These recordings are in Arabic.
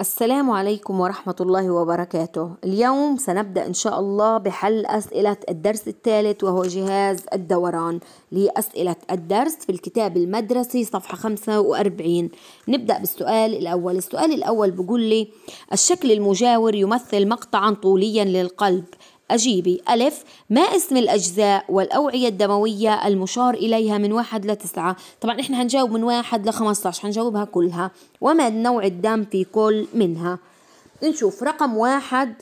السلام عليكم ورحمة الله وبركاته اليوم سنبدأ إن شاء الله بحل أسئلة الدرس الثالث وهو جهاز الدوران لأسئلة الدرس في الكتاب المدرسي صفحة 45 نبدأ بالسؤال الأول السؤال الأول بيقول لي الشكل المجاور يمثل مقطعا طوليا للقلب أجيبي ألف ما اسم الأجزاء والأوعية الدموية المشار إليها من واحد لتسعة طبعا إحنا هنجاوب من واحد لخمسة عشر هنجاوبها كلها وما نوع الدم في كل منها نشوف رقم واحد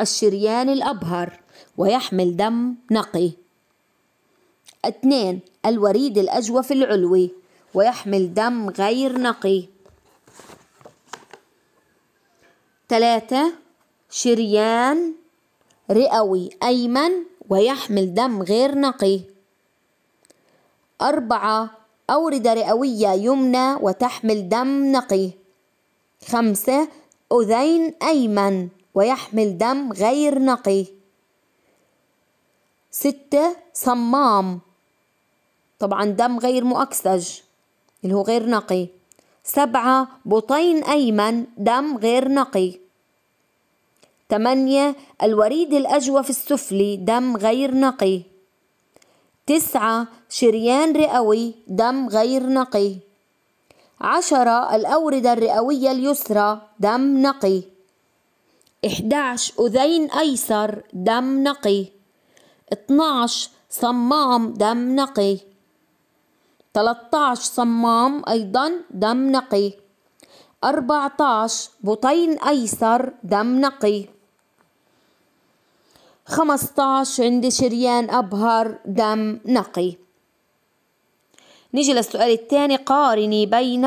الشريان الأبهر ويحمل دم نقي اثنين الوريد الأجوف العلوي ويحمل دم غير نقي ثلاثة شريان رئوي أيمن ويحمل دم غير نقي أربعة أوردة رئوية يمنى وتحمل دم نقي خمسة أذين أيمن ويحمل دم غير نقي ستة صمام طبعا دم غير مؤكسج اللي هو غير نقي سبعة بطين أيمن دم غير نقي 8 الوريد الأجوف السفلي دم غير نقي 9 شريان رئوي دم غير نقي 10 الأوردة الرئوية اليسرى دم نقي 11 أذين أيسر دم نقي 12 صمام دم نقي 13 صمام أيضا دم نقي 14 بطين أيسر دم نقي 15 عندي شريان أبهر دم نقي نيجي للسؤال الثاني قارني بين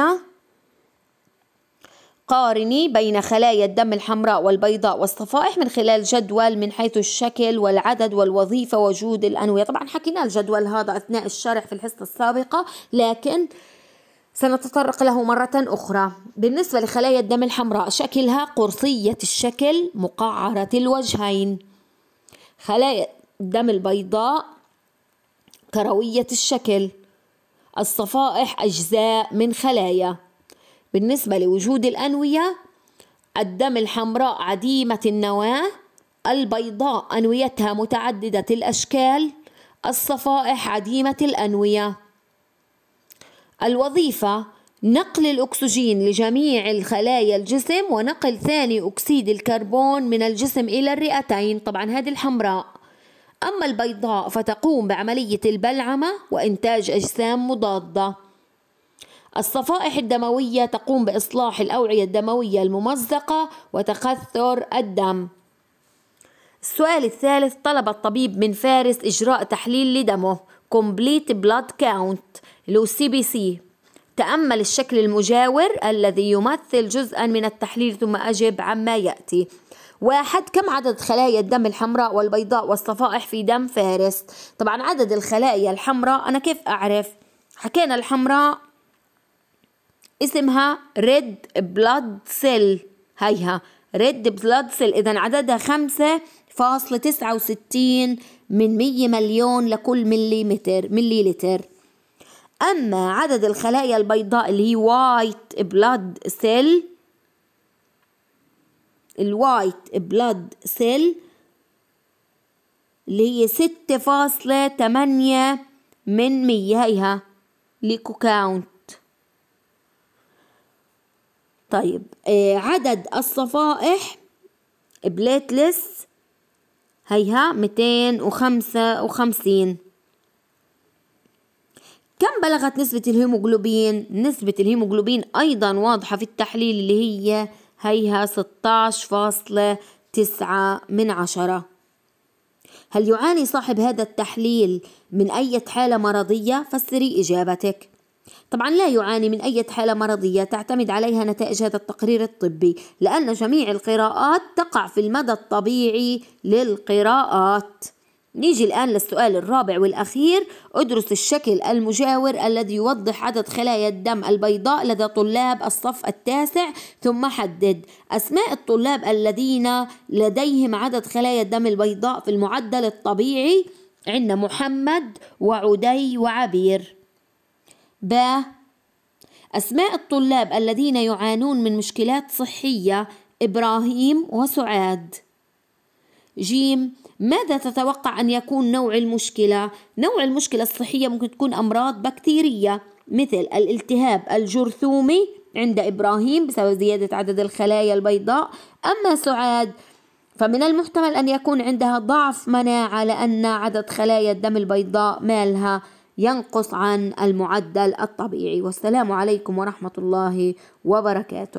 قارني بين خلايا الدم الحمراء والبيضاء والصفائح من خلال جدول من حيث الشكل والعدد والوظيفة وجود الأنوية طبعا حكينا الجدول هذا أثناء الشرح في الحصة السابقة لكن سنتطرق له مرة أخرى بالنسبة لخلايا الدم الحمراء شكلها قرصية الشكل مقعرة الوجهين خلايا الدم البيضاء كروية الشكل الصفائح أجزاء من خلايا بالنسبة لوجود الأنوية الدم الحمراء عديمة النواة البيضاء أنويتها متعددة الأشكال الصفائح عديمة الأنوية الوظيفة نقل الأكسجين لجميع الخلايا الجسم ونقل ثاني أكسيد الكربون من الجسم إلى الرئتين طبعا هذه الحمراء أما البيضاء فتقوم بعملية البلعمة وإنتاج أجسام مضادة الصفائح الدموية تقوم بإصلاح الأوعية الدموية الممزقة وتكثر الدم السؤال الثالث طلب الطبيب من فارس إجراء تحليل لدمه Complete Blood Count لو سي بي سي تأمل الشكل المجاور الذي يمثل جزءا من التحليل ثم أجب عما يأتي واحد كم عدد خلايا الدم الحمراء والبيضاء والصفائح في دم فارس طبعا عدد الخلايا الحمراء أنا كيف أعرف حكينا الحمراء اسمها ريد بلاد سيل هيها ريد بلاد سيل إذا عددها خمسة فاصلة تسعة وستين من مية مليون لكل مليمتر مليلتر أما عدد الخلايا البيضاء اللي هي وايت بلاد سيل الوايت بلاد سيل اللي هي ستة فاصلة تمانية من مية هيها ليكو كاونت طيب آه عدد الصفائح بليتلس هيها ميتين وخمسة وخمسين كم بلغت نسبة الهيموجلوبين؟ نسبة الهيموجلوبين أيضا واضحة في التحليل اللي هي هيها 16.9 من عشرة هل يعاني صاحب هذا التحليل من أي حالة مرضية؟ فسري إجابتك طبعا لا يعاني من أي حالة مرضية تعتمد عليها نتائج هذا التقرير الطبي لأن جميع القراءات تقع في المدى الطبيعي للقراءات نيجي الآن للسؤال الرابع والأخير ادرس الشكل المجاور الذي يوضح عدد خلايا الدم البيضاء لدى طلاب الصف التاسع ثم حدد أسماء الطلاب الذين لديهم عدد خلايا الدم البيضاء في المعدل الطبيعي عندنا محمد وعدي وعبير ب أسماء الطلاب الذين يعانون من مشكلات صحية إبراهيم وسعاد جيم ماذا تتوقع أن يكون نوع المشكلة؟ نوع المشكلة الصحية ممكن تكون أمراض بكتيرية مثل الالتهاب الجرثومي عند إبراهيم بسبب زيادة عدد الخلايا البيضاء أما سعاد فمن المحتمل أن يكون عندها ضعف مناعة لأن عدد خلايا الدم البيضاء مالها ينقص عن المعدل الطبيعي والسلام عليكم ورحمة الله وبركاته